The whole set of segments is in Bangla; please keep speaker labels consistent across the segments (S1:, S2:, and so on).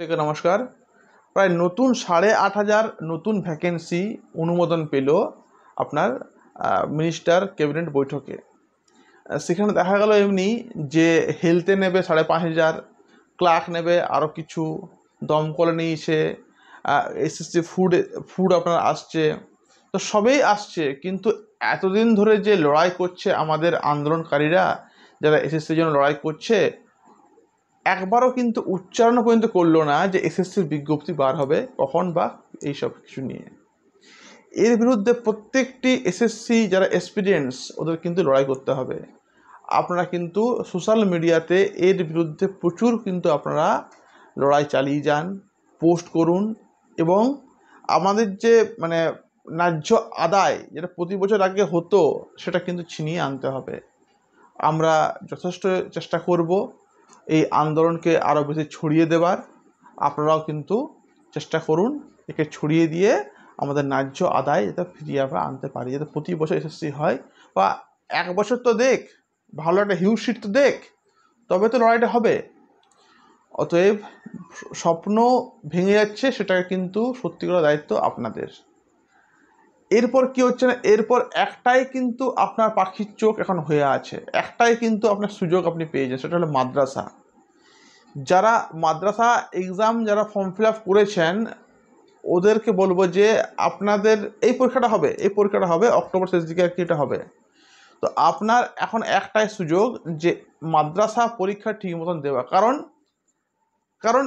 S1: থেকে নমস্কার প্রায় নতুন সাড়ে আট হাজার নতুন ভ্যাকেন্সি অনুমোদন পেল আপনার মিনিস্টার ক্যাবিনেট বৈঠকে সেখানে দেখা গেল এমনি যে হেলথে নেবে সাড়ে পাঁচ হাজার ক্লার্ক নেবে আরও কিছু দমকলে নিয়েছে এসএসসি ফুড ফুড আপনার আসছে তো সবেই আসছে কিন্তু এতদিন ধরে যে লড়াই করছে আমাদের আন্দোলনকারীরা যারা এসএসসির জন্য লড়াই করছে একবারও কিন্তু উচ্চারণ পর্যন্ত করলো না যে এসএসসির বিজ্ঞপ্তি বার হবে কখন বা এইসব কিছু নিয়ে এর বিরুদ্ধে প্রত্যেকটি এসএসসি যারা এক্সপিরিয়েন্স ওদের কিন্তু লড়াই করতে হবে আপনারা কিন্তু সোশ্যাল মিডিয়াতে এর বিরুদ্ধে প্রচুর কিন্তু আপনারা লড়াই চালিয়ে যান পোস্ট করুন এবং আমাদের যে মানে ন্যায্য আদায় যেটা প্রতি বছর আগে হতো সেটা কিন্তু ছিনিয়ে আনতে হবে আমরা যথেষ্ট চেষ্টা করব এই আন্দোলনকে আরও বেশি ছড়িয়ে দেবার আপনারাও কিন্তু চেষ্টা করুন একে ছড়িয়ে দিয়ে আমাদের ন্যায্য আদায় যাতে ফিরিয়ে আমরা আনতে পারি যাতে প্রতি বছর এসএসসি হয় বা এক বছর তো দেখ ভালো একটা হিউজ তো দেখ তবে তো লড়াইটা হবে অতএব স্বপ্ন ভেঙে যাচ্ছে সেটাকে কিন্তু সত্যি করার দায়িত্ব আপনাদের এরপর কি হচ্ছে না এরপর একটাই কিন্তু আপনার পাখির চোখ এখন হয়ে আছে একটাই কিন্তু আপনার সুযোগ আপনি পেয়েছেন সেটা হলো মাদ্রাসা যারা মাদ্রাসা এক্সাম যারা ফর্ম ফিল আপ করেছেন ওদেরকে বলবো যে আপনাদের এই পরীক্ষাটা হবে এই পরীক্ষাটা হবে অক্টোবর শেষ দিকে আর কি এটা হবে তো আপনার এখন একটাই সুযোগ যে মাদ্রাসা পরীক্ষা ঠিক মতন দেওয়া কারণ কারণ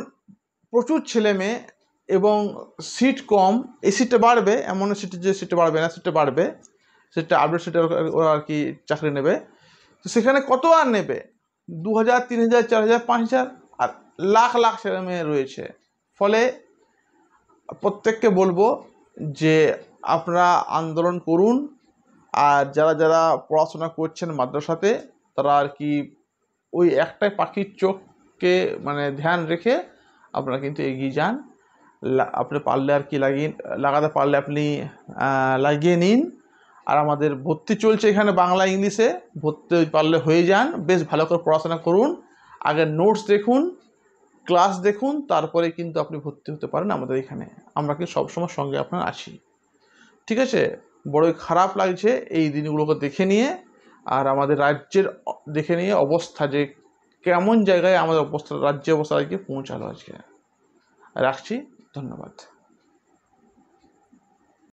S1: প্রচুর ছেলে মেয়ে এবং সিট কম এই সিটটা বাড়বে এমন সিটে যে সিটটা বাড়বে না সিটটা বাড়বে সেটা আপডেট সিটে ওরা আর কি চাকরি নেবে তো সেখানে কত আর নেবে দু হাজার তিন হাজার চার হাজার পাঁচ হাজার আর লাখ লাখ ছেলে মেয়ে রয়েছে ফলে প্রত্যেককে বলবো যে আপনারা আন্দোলন করুন আর যারা যারা পড়াশোনা করছেন মাদ্রাসাতে তারা আর কি ওই একটাই পাখির চোখকে মানে ধ্যান রেখে আপনারা কিন্তু এগিয়ে যান আপনি পারলে আর কি লাগিয়ে লাগাতে পারলে আপনি লাগিয়ে নিন আর আমাদের ভর্তি চলছে এখানে বাংলা ইংলিশে ভর্তি পারলে হয়ে যান বেশ ভালো করে পড়াশোনা করুন আগে নোটস দেখুন ক্লাস দেখুন তারপরে কিন্তু আপনি ভর্তি হতে পারেন আমাদের এখানে আমরা কিন্তু সবসময় সঙ্গে আপনার আছি ঠিক আছে বড়ই খারাপ লাগছে এই দিনগুলোকে দেখে নিয়ে আর আমাদের রাজ্যের দেখে নিয়ে অবস্থা যে কেমন জায়গায় আমাদের অবস্থা রাজ্যের অবস্থা আজকে পৌঁছালো আজকে রাখছি ধন্যবাদ